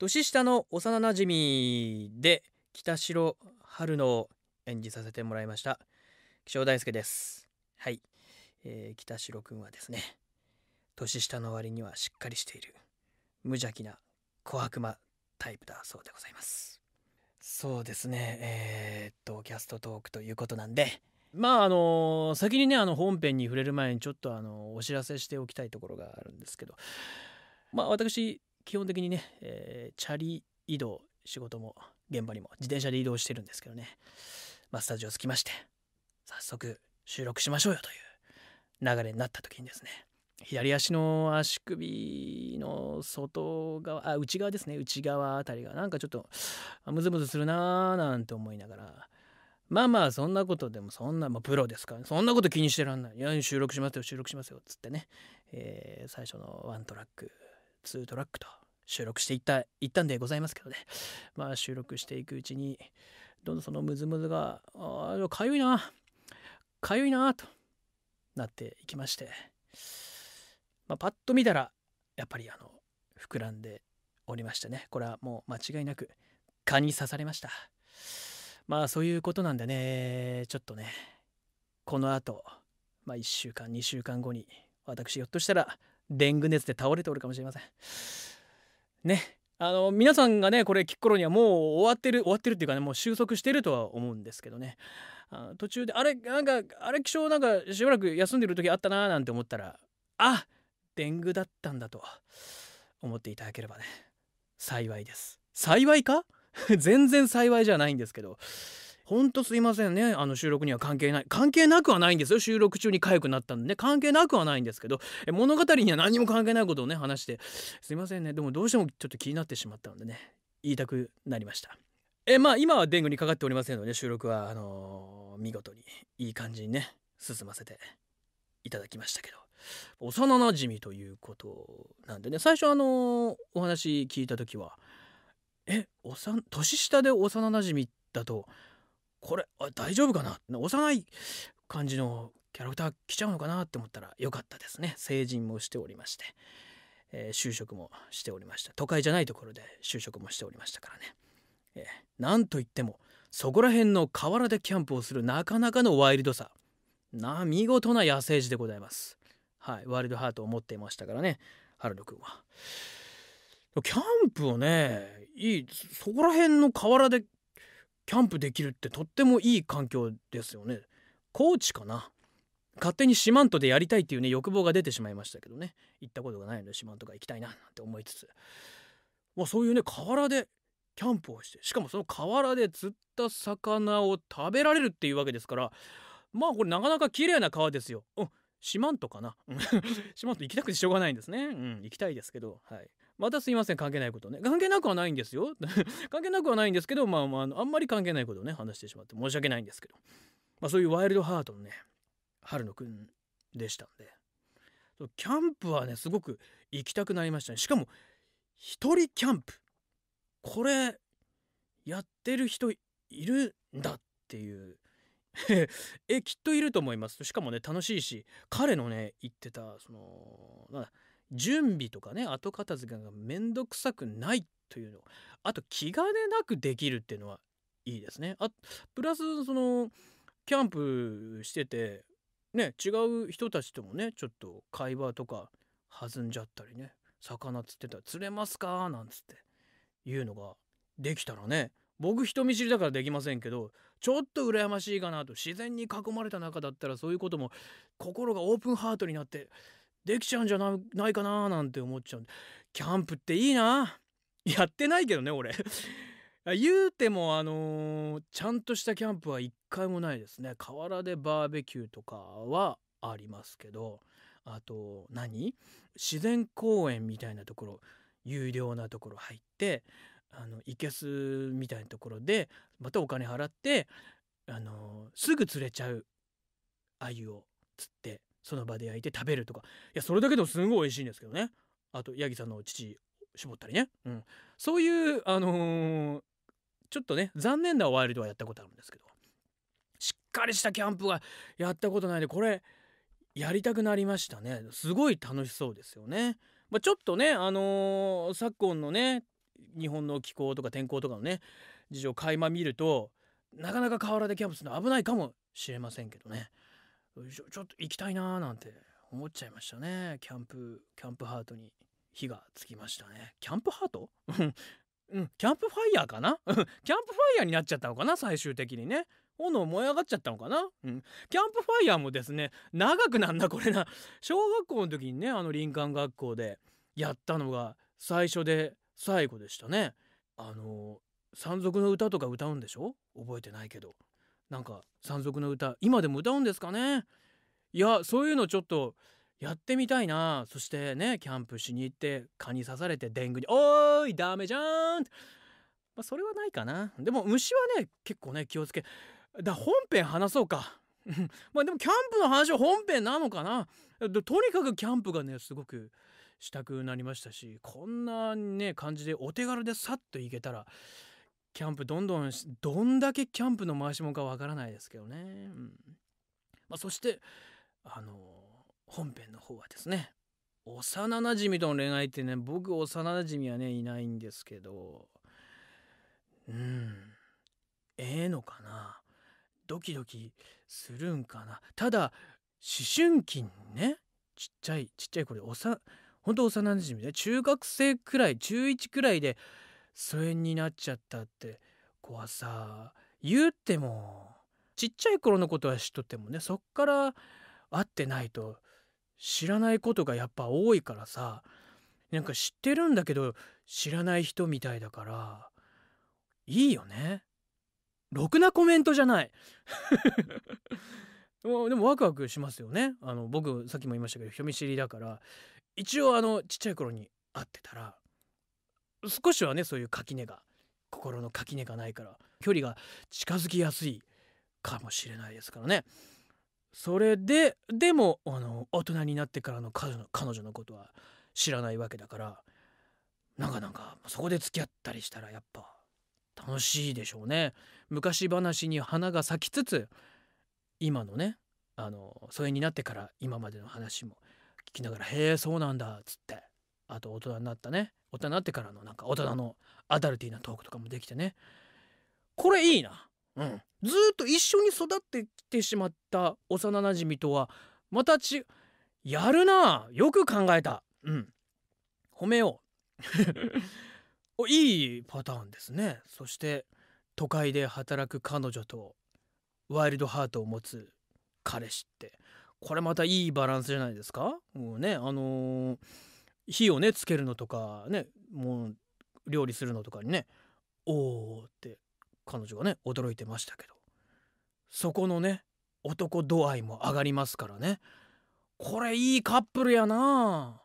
年下の幼なじみで北城春野を演じさせてもらいました気象大輔ですはい、えー、北城くんはですね年下の割にはしっかりしている無邪気な小悪魔タイプだそうでございますそうですねえー、っとキャストトークということなんでまああの先にねあの本編に触れる前にちょっとあのお知らせしておきたいところがあるんですけどまあ私基本的にね、えー、チャリ移動、仕事も現場にも自転車で移動してるんですけどね、まあ、スタジオ着きまして、早速収録しましょうよという流れになった時にですね、左足の足首の外側、あ、内側ですね、内側あたりがなんかちょっとムズムズするなーなんて思いながら、まあまあそんなことでもそんな、まあ、プロですから、ね、そんなこと気にしてらんない。いや収録しますよ収録しますよっつってね、えー、最初のワントラック2トラックと収録していったいったんでございますけどねまあ収録していくうちにどんどんそのムズムズがあかゆいなかゆいなとなっていきまして、まあ、パッと見たらやっぱりあの膨らんでおりましたねこれはもう間違いなく蚊に刺されましたまあそういうことなんでねちょっとねこのあと、まあ、1週間2週間後に私ひょっとしたらデング熱で倒れておるかもしれませんねあの皆さんがねこれ聞く頃にはもう終わってる終わってるっていうかねもう収束してるとは思うんですけどねあ途中であれなんかあれ気象なんかしばらく休んでる時あったなーなんて思ったらあデングだったんだと思っていただければね幸いです幸いか 全然幸いじゃないんですけどほんとすいませんねあの収録には関係ない関係なくはないんですよ収録中に痒くなったんでね関係なくはないんですけど物語には何も関係ないことをね話してすいませんねでもどうしてもちょっと気になってしまったのでね言いたくなりましたえまあ今はデングにかかっておりませんので収録はあのー、見事にいい感じにね進ませていただきましたけど幼なじみということなんでね最初あのー、お話聞いた時はえおさん年下で幼なじみだとこれ大丈夫かな幼い感じのキャラクター来ちゃうのかなって思ったら良かったですね成人もしておりまして、えー、就職もしておりました都会じゃないところで就職もしておりましたからね、えー、なんといってもそこら辺の河原でキャンプをするなかなかのワイルドさな見事な野生児でございますはいワイルドハートを持っていましたからね原野くんはキャンプをねいいそこら辺の河原でキャンプできるってとってもいい環境ですよね高知かな勝手に四万十でやりたいっていうね欲望が出てしまいましたけどね行ったことがないので四万十が行きたいななんて思いつつ、まあ、そういうね河原でキャンプをしてしかもその河原で釣った魚を食べられるっていうわけですからまあこれなかなか綺麗な川ですよ。うん四万十かな 四万十行きたくてしょうがないんですね。うん、行きたいですけど、はい。またすいません関係ないことね関係なくはないんですよ 関係なくはないんですけど、まあ、まああんまり関係ないことをね話してしまって申し訳ないんですけど、まあ、そういうワイルドハートのね春野くんでしたんでキャンプはねすごく行きたくなりましたねしかも一人キャンプこれやってる人いるんだっていう えきっといると思いますしかもね楽しいし彼のね言ってたその準備とかね後片付けが面倒くさくないというのあと気兼ねなくできるっていうのはいいですね。あプラスそのキャンプしててね違う人たちともねちょっと会話とか弾んじゃったりね魚釣ってたら「釣れますか?」なんつって言うのができたらね僕人見知りだからできませんけどちょっと羨ましいかなと自然に囲まれた中だったらそういうことも心がオープンハートになってできちゃうんじゃないかななんて思っちゃうキャンプっていいな やってないけどね俺 言うてもあのー、ちゃんとしたキャンプは一回もないですね河原でバーベキューとかはありますけどあと何自然公園みたいなところ有料なところ入ってあのいけすみたいなところでまたお金払ってあのー、すぐ釣れちゃうユを釣ってその場で焼いて食べるとかいやそれだけでもすんごい美味しいんですけどねあとヤギさんの父絞ったりね、うん、そういうあのー、ちょっとね残念なワイルドはやったことあるんですけどしっかりしたキャンプはやったことないでこれやりたくなりましたねすごい楽しそうですよね、まあ、ちょっとねあのー、昨今のね日本の気候とか天候とかのね事情垣間見るとなかなか河原でキャンプするの危ないかもしれませんけどねちょっと行きたいなーなんて思っちゃいましたねキャンプキャンプハートに火がつきましたねキャンプハート うん、キャンプファイヤーかな キャンプファイヤーになっちゃったのかな最終的にね。炎燃え上がっちゃったのかな、うん、キャンプファイヤーもですね、長くなんだこれな。小学校の時にね、あの林間学校でやったのが最初で最後でしたね。あの、山賊の歌とか歌うんでしょ覚えてないけど。なんか山賊の歌今でも歌うんですかねいやそういうのちょっとやってみたいなそしてねキャンプしに行って蚊に刺されてでんぐり「おーいダメじゃん!」まあ、それはないかなでも虫はね結構ね気をつけだ本編話そうか まあでもキャンプの話は本編なのかなとにかくキャンプがねすごくしたくなりましたしこんなね感じでお手軽でさっと行けたらキャンプどんどんどんだけキャンプの回しもかわからないですけどね、うんまあ、そしてあの本編の方はですね幼なじみとの恋愛ってね僕幼なじみはねいないんですけどうんええー、のかなドキドキするんかなただ思春期にねちっちゃいちっちゃいこれおさほんと幼なじみで中学生くらい中1くらいで疎遠になっちゃったって子はさ言ってもちっちゃい頃のことは知っとってもねそっから会ってないと知らないことがやっぱ多いからさなんか知ってるんだけど知らない人みたいだからいいよね。ろくなコメントじゃない でもワクワクしますよねあの僕さっきも言いましたけど人見知りだから一応あのちっちゃい頃に会ってたら少しはねそういう垣根が心の垣根がないから距離が近づきやすいかもしれないですからね。それででもあの大人になってからの彼女の彼女のことは知らないわけだからなんかなんかそこで付き合ったりしたらやっぱ楽しいでしょうね。昔話に花が咲きつつ今のねあの疎遠になってから今までの話も聞きながら「へえそうなんだ」っつってあと大人になったね大人になってからのなんか大人のアダルティーなトークとかもできてねこれいいな、うん、ずっと一緒に育ってきてしまった幼なじみとはまたちやるなよく考えたうん褒めよう いいパターンですねそして都会で働く彼女とワイルドハートを持つ彼氏ってこれまたいいバランスじゃないですかもうねあのー火をねつけるのとかねもう料理するのとかにねおおって彼女がね驚いてましたけどそこのね男度合いも上がりますからねこれいいカップルやな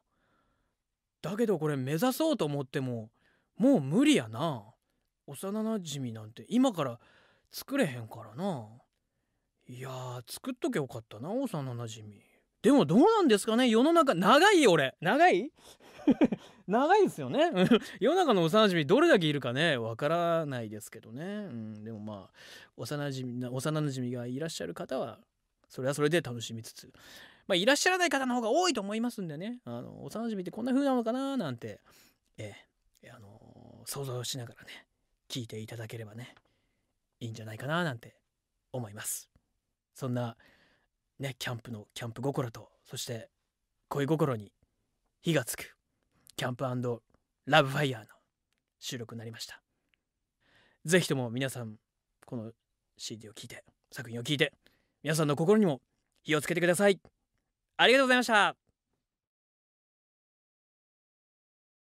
だけどこれ目指そうと思ってももう無理やな幼なじみなんて今から作れへんからないや作っときゃよかったな幼なじみ。でもどうなんですかね世の中長い俺長い 長いですよね世の中の幼馴染どれだけいるかねわからないですけどね、うん、でもまあ幼馴染幼馴染がいらっしゃる方はそれはそれで楽しみつつまあいらっしゃらない方の方が多いと思いますんでねあの幼馴染ってこんな風なのかななんてええあの想像しながらね聞いていただければねいいんじゃないかななんて思います。そんなねキャンプのキャンプ心とそして恋心に火がつくキャンプラブファイヤーの収録になりました是非とも皆さんこの CD を聴いて作品を聴いて皆さんの心にも火をつけてくださいありがとうございました